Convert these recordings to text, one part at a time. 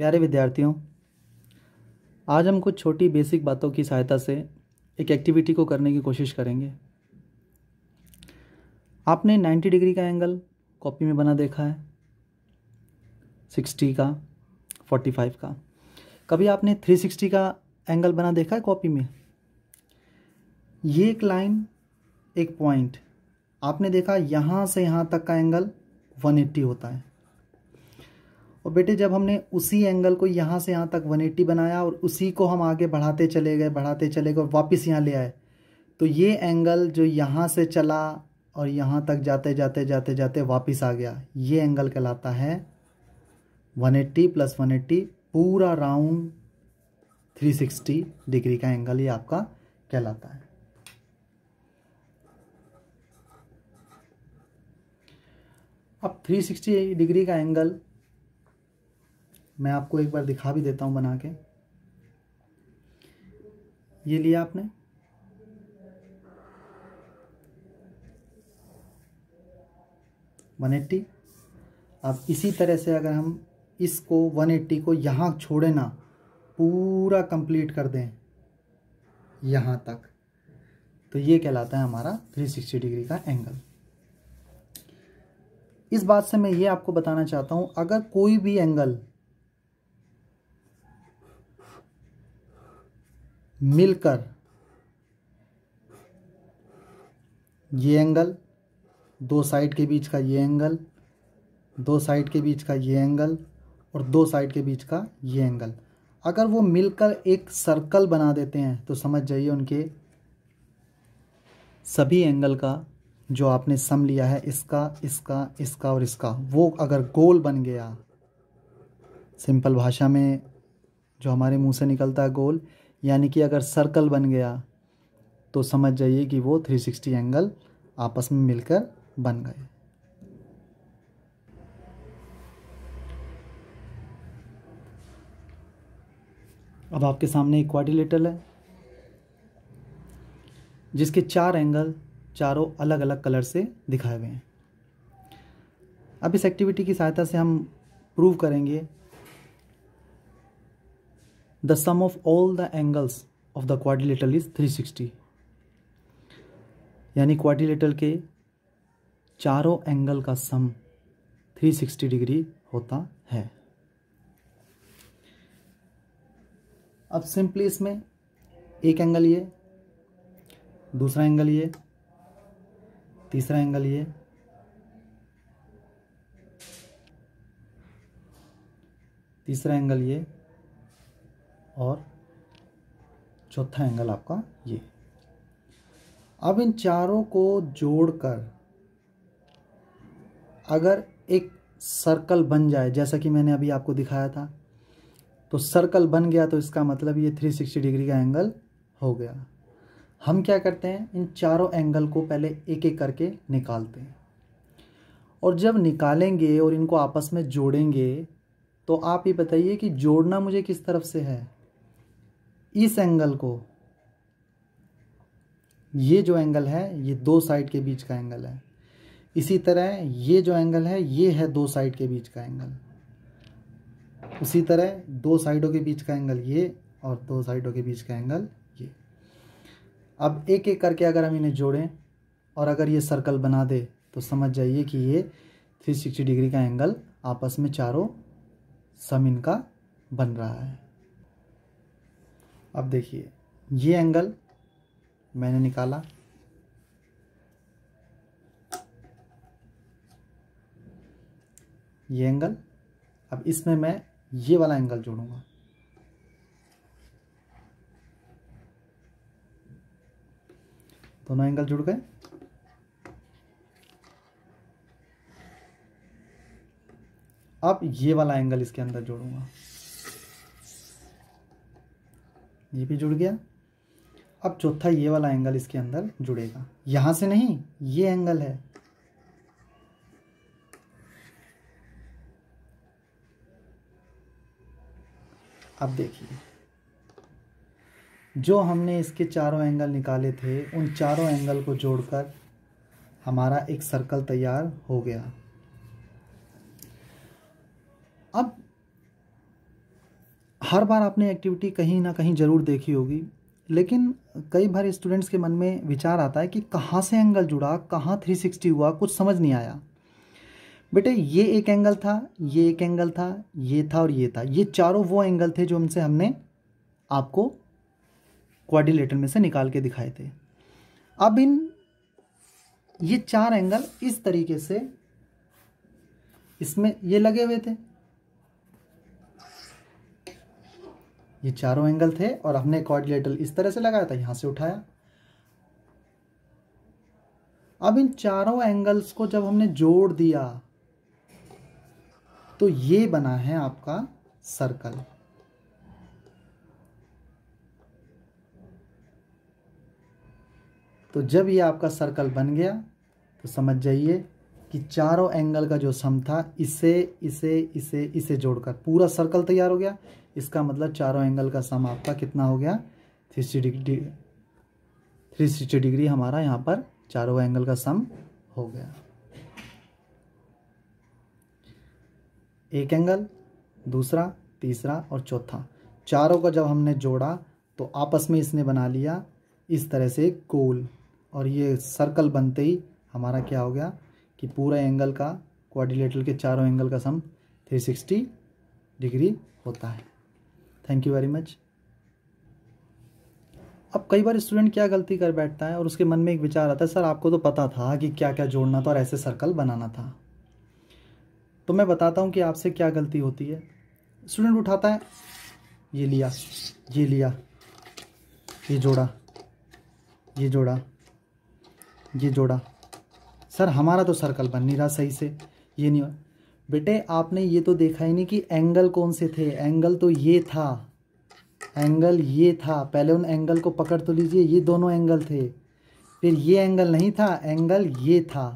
प्यारे विद्यार्थियों आज हम कुछ छोटी बेसिक बातों की सहायता से एक एक्टिविटी को करने की कोशिश करेंगे आपने 90 डिग्री का एंगल कॉपी में बना देखा है 60 का 45 का कभी आपने 360 का एंगल बना देखा है कॉपी में ये एक लाइन एक पॉइंट आपने देखा यहाँ से यहाँ तक का एंगल 180 होता है और बेटे जब हमने उसी एंगल को यहाँ से यहाँ तक 180 बनाया और उसी को हम आगे बढ़ाते चले गए बढ़ाते चले गए और वापस यहाँ ले आए तो ये एंगल जो यहाँ से चला और यहाँ तक जाते जाते जाते जाते वापस आ गया ये एंगल कहलाता है 180 एट्टी प्लस वन पूरा राउंड 360 डिग्री का एंगल ये आपका कहलाता है अब 360 डिग्री का एंगल मैं आपको एक बार दिखा भी देता हूँ बना के ये लिया आपने वन एट्टी अब इसी तरह से अगर हम इसको वन एट्टी को यहाँ छोड़े ना पूरा कंप्लीट कर दें यहाँ तक तो ये कहलाता है हमारा थ्री सिक्सटी डिग्री का एंगल इस बात से मैं ये आपको बताना चाहता हूँ अगर कोई भी एंगल मिलकर ये एंगल दो साइड के बीच का ये एंगल दो साइड के बीच का ये एंगल और दो साइड के बीच का ये एंगल अगर वो मिलकर एक सर्कल बना देते हैं तो समझ जाइए उनके सभी एंगल का जो आपने सम लिया है इसका इसका इसका और इसका वो अगर गोल बन गया सिंपल भाषा में जो हमारे मुंह से निकलता है गोल यानी कि अगर सर्कल बन गया तो समझ जाइए कि वो 360 एंगल आपस में मिलकर बन गए अब आपके सामने एक क्वाड्रिलेटरल है जिसके चार एंगल चारों अलग अलग कलर से दिखाए हुए हैं अब इस एक्टिविटी की सहायता से हम प्रूव करेंगे the sum of all the angles of the the is three sixty यानी क्वाडिलेटल के चारों एंगल का सम थ्री सिक्सटी डिग्री होता है अब सिंपली इसमें एक एंगल ये दूसरा एंगल ये तीसरा एंगल ये तीसरा एंगल ये और चौथा एंगल आपका ये अब इन चारों को जोड़कर अगर एक सर्कल बन जाए जैसा कि मैंने अभी आपको दिखाया था तो सर्कल बन गया तो इसका मतलब ये 360 डिग्री का एंगल हो गया हम क्या करते हैं इन चारों एंगल को पहले एक एक करके निकालते हैं और जब निकालेंगे और इनको आपस में जोड़ेंगे तो आप ये बताइए कि जोड़ना मुझे किस तरफ से है इस एंगल को ये जो एंगल है ये दो साइड के बीच का एंगल है इसी तरह ये जो एंगल है ये है दो साइड के बीच का एंगल उसी तरह दो साइडों के बीच का एंगल ये और दो साइडों के बीच का एंगल ये अब एक एक करके अगर हम इन्हें जोड़ें और अगर ये सर्कल बना दे तो समझ जाइए कि ये थ्री सिक्सटी डिग्री का एंगल आपस में चारों सम इनका बन रहा है अब देखिए ये एंगल मैंने निकाला ये एंगल अब इसमें मैं ये वाला एंगल जोड़ूंगा दोनों एंगल जुड़ गए अब ये वाला एंगल इसके अंदर जोड़ूंगा ये भी जुड़ गया अब चौथा ये वाला एंगल इसके अंदर जुड़ेगा यहां से नहीं ये एंगल है अब देखिए जो हमने इसके चारों एंगल निकाले थे उन चारों एंगल को जोड़कर हमारा एक सर्कल तैयार हो गया हर बार आपने एक्टिविटी कहीं ना कहीं ज़रूर देखी होगी लेकिन कई बार स्टूडेंट्स के मन में विचार आता है कि कहाँ से एंगल जुड़ा कहाँ 360 हुआ कुछ समझ नहीं आया बेटे ये एक एंगल था ये एक एंगल था ये था और ये था ये चारों वो एंगल थे जो हमसे हमने आपको क्वाड्रिलेटर में से निकाल के दिखाए थे अब इन ये चार एंगल इस तरीके से इसमें ये लगे हुए थे ये चारों एंगल थे और हमने कॉर्डिलेटर इस तरह से लगाया था यहां से उठाया अब इन चारों एंगल्स को जब हमने जोड़ दिया तो ये बना है आपका सर्कल तो जब ये आपका सर्कल बन गया तो समझ जाइए कि चारों एंगल का जो सम था इसे इसे इसे इसे जोड़कर पूरा सर्कल तैयार हो गया इसका मतलब चारों एंगल का सम आपका कितना हो गया three sixty degree three sixty degree हमारा यहाँ पर चारों एंगल का सम हो गया एक एंगल दूसरा तीसरा और चौथा चारों का जब हमने जोड़ा तो आपस में इसने बना लिया इस तरह से कोल और ये सर्कल बनते ही हमारा क्या हो गया कि पूरा एंगल का क्वाड्रिलेटरल के चारों एंगल का सम 360 डिग्री होता है थैंक यू वेरी मच अब कई बार स्टूडेंट क्या गलती कर बैठता है और उसके मन में एक विचार आता है सर आपको तो पता था कि क्या क्या जोड़ना था और ऐसे सर्कल बनाना था तो मैं बताता हूँ कि आपसे क्या गलती होती है स्टूडेंट उठाता है ये लिया ये लिया ये जोड़ा ये जोड़ा ये जोड़ा सर हमारा तो सर्कल बन नहीं रहा सही से ये नहीं बेटे आपने ये तो देखा ही नहीं कि एंगल कौन से थे एंगल तो ये था एंगल ये था पहले उन एंगल को पकड़ तो लीजिए ये दोनों एंगल थे फिर ये एंगल नहीं था एंगल ये था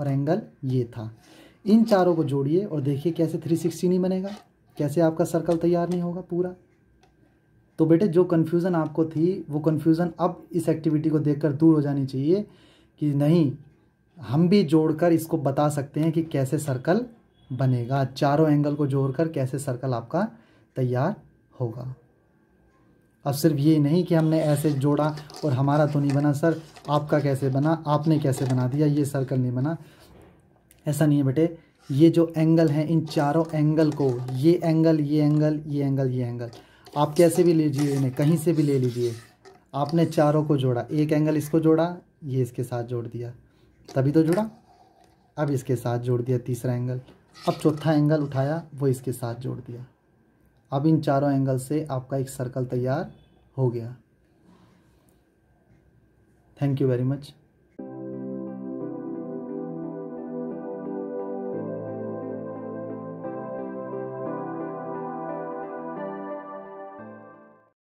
और एंगल ये था इन चारों को जोड़िए और देखिए कैसे 360 नहीं बनेगा कैसे आपका सर्कल तैयार नहीं होगा पूरा तो बेटे जो कन्फ्यूज़न आपको थी वो कन्फ्यूज़न अब इस एक्टिविटी को देख दूर हो जानी चाहिए कि नहीं हम भी जोड़कर इसको बता सकते हैं कि कैसे सर्कल बनेगा चारों एंगल को जोड़कर कैसे सर्कल आपका तैयार होगा अब सिर्फ ये नहीं कि हमने ऐसे जोड़ा और हमारा तो नहीं बना सर आपका कैसे बना आपने कैसे बना दिया ये सर्कल नहीं बना ऐसा नहीं है बेटे ये जो एंगल हैं इन चारों एंगल को ये एंगल ये एंगल ये एंगल ये एंगल आप कैसे भी लीजिए इन्हें कहीं से भी ले लीजिए आपने चारों को जोड़ा एक एंगल इसको जोड़ा ये इसके साथ जोड़ दिया तभी तो जुड़ा अब इसके साथ जोड़ दिया तीसरा एंगल अब चौथा एंगल उठाया वो इसके साथ जोड़ दिया अब इन चारों एंगल से आपका एक सर्कल तैयार हो गया थैंक यू वेरी मच